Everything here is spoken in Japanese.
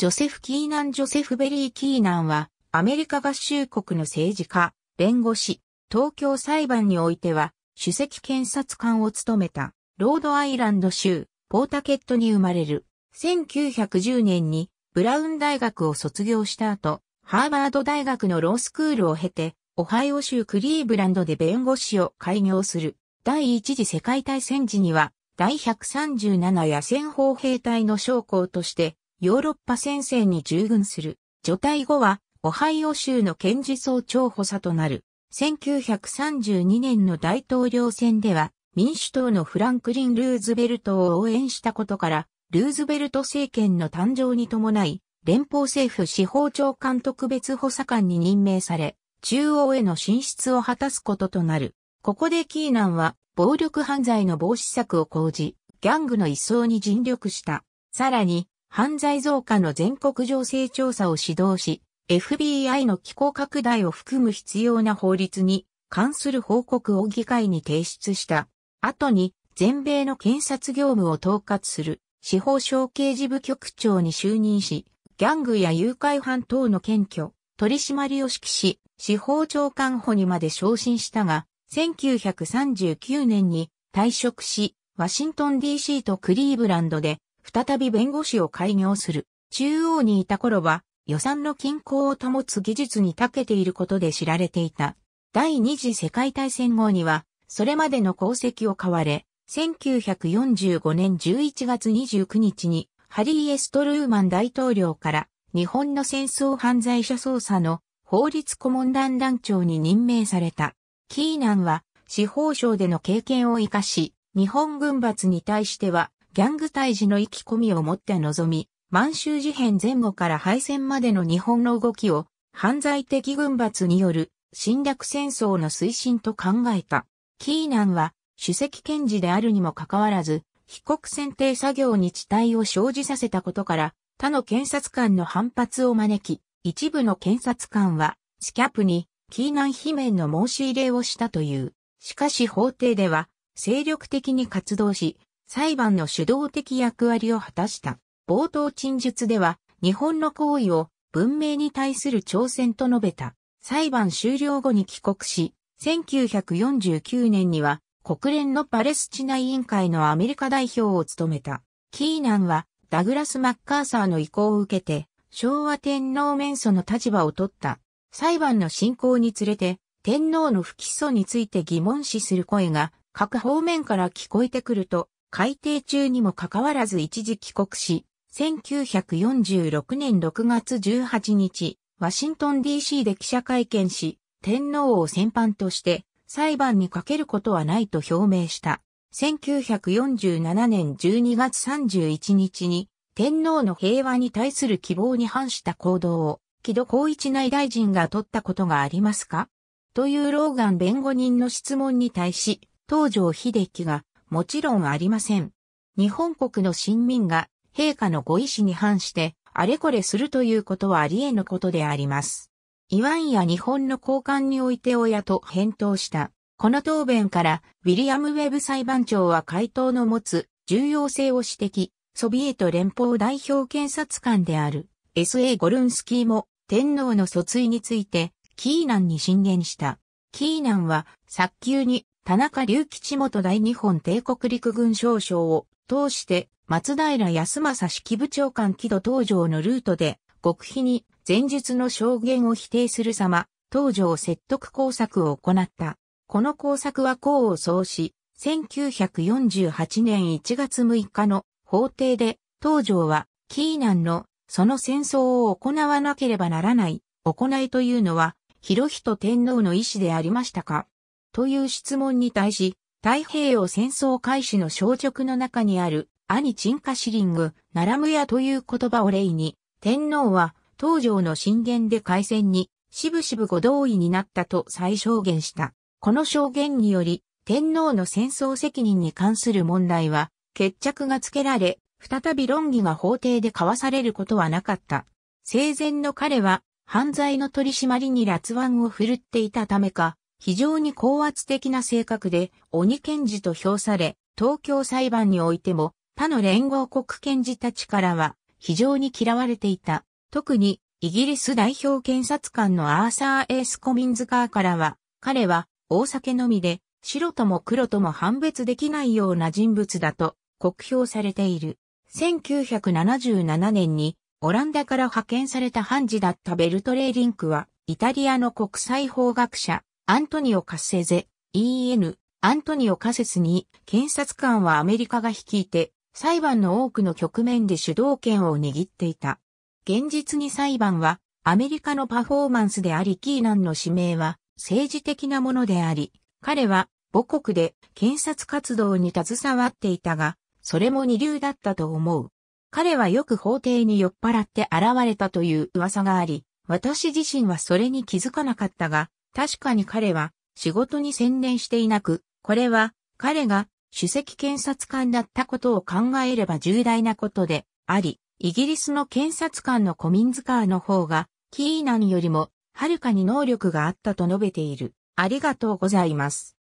ジョセフ・キーナン・ジョセフ・ベリー・キーナンは、アメリカ合衆国の政治家、弁護士、東京裁判においては、首席検察官を務めた、ロードアイランド州、ポータケットに生まれる。1910年に、ブラウン大学を卒業した後、ハーバード大学のロースクールを経て、オハイオ州クリーブランドで弁護士を開業する。第一次世界大戦時には、第137野戦砲兵隊の将校として、ヨーロッパ戦線に従軍する。除隊後は、オハイオ州の検事総長補佐となる。1932年の大統領選では、民主党のフランクリン・ルーズベルトを応援したことから、ルーズベルト政権の誕生に伴い、連邦政府司法長官特別補佐官に任命され、中央への進出を果たすこととなる。ここでキーナンは、暴力犯罪の防止策を講じ、ギャングの一層に尽力した。さらに、犯罪増加の全国情勢調査を指導し、FBI の機構拡大を含む必要な法律に関する報告を議会に提出した。後に、全米の検察業務を統括する司法省刑事部局長に就任し、ギャングや誘拐犯等の検挙、取締りを指揮し、司法長官補にまで昇進したが、1939年に退職し、ワシントン DC とクリーブランドで再び弁護士を開業する。中央にいた頃は、予算の均衡を保つ技術に長けていることで知られていた。第二次世界大戦後には、それまでの功績を買われ、1945年11月29日に、ハリー・エストルーマン大統領から、日本の戦争犯罪者捜査の法律顧問団団長に任命された。キーナンは、司法省での経験を活かし、日本軍閥に対しては、ギャング退治の意気込みを持って臨み、満州事変前後から敗戦までの日本の動きを、犯罪的軍閥による侵略戦争の推進と考えた。キーナンは、主席検事であるにもかかわらず、被告選定作業に地帯を生じさせたことから、他の検察官の反発を招き、一部の検察官は、スキャップに、キーナン罷免の申し入れをしたという。しかし法廷では、精力的に活動し、裁判の主導的役割を果たした。冒頭陳述では、日本の行為を文明に対する挑戦と述べた。裁判終了後に帰国し、1949年には国連のパレスチナ委員会のアメリカ代表を務めた。キーナンはダグラス・マッカーサーの意向を受けて昭和天皇免祖の立場を取った。裁判の進行につれて天皇の不起訴について疑問視する声が各方面から聞こえてくると改定中にもかかわらず一時帰国し、1946年6月18日、ワシントン DC で記者会見し、天皇を先般として裁判にかけることはないと表明した。1947年12月31日に天皇の平和に対する希望に反した行動を木戸光一内大臣が取ったことがありますかというローガン弁護人の質問に対し、東条秀樹がもちろんありません。日本国の親民が陛下のご意志に反してあれこれするということはあり得ぬことであります。イワンや日本の交換において親と返答した。この答弁から、ウィリアム・ウェブ裁判長は回答の持つ重要性を指摘、ソビエト連邦代表検察官である S.A. ゴルンスキーも天皇の訴追について、キーナンに進言した。キーナンは早急に田中隆吉元大日本帝国陸軍少将を通して松平康政式部長官木戸東条のルートで極秘に前述の証言を否定する様、東条説得工作を行った。この工作は功を奏し、1948年1月6日の法廷で東条はキーナンのその戦争を行わなければならない行いというのは広人天皇の意志でありましたかという質問に対し、太平洋戦争開始の消直の中にある、兄沈下シリング、ナラムヤという言葉を例に、天皇は、東条の進言で開戦に、しぶしぶご同意になったと再証言した。この証言により、天皇の戦争責任に関する問題は、決着がつけられ、再び論議が法廷で交わされることはなかった。生前の彼は、犯罪の取り締まりに辣腕を振るっていたためか、非常に高圧的な性格で鬼検事と評され、東京裁判においても他の連合国検事たちからは非常に嫌われていた。特にイギリス代表検察官のアーサー・エース・コミンズカーからは、彼は大酒のみで白とも黒とも判別できないような人物だと酷評されている。1977年にオランダから派遣された判事だったベルトレーリンクはイタリアの国際法学者アントニオ・カッセゼ、EN、アントニオ・カセスに、検察官はアメリカが率いて、裁判の多くの局面で主導権を握っていた。現実に裁判は、アメリカのパフォーマンスであり、キーナンの指名は、政治的なものであり、彼は、母国で検察活動に携わっていたが、それも二流だったと思う。彼はよく法廷に酔っ払って現れたという噂があり、私自身はそれに気づかなかったが、確かに彼は仕事に専念していなく、これは彼が首席検察官だったことを考えれば重大なことであり、イギリスの検察官のコミンズカーの方が、キーナンよりもはるかに能力があったと述べている。ありがとうございます。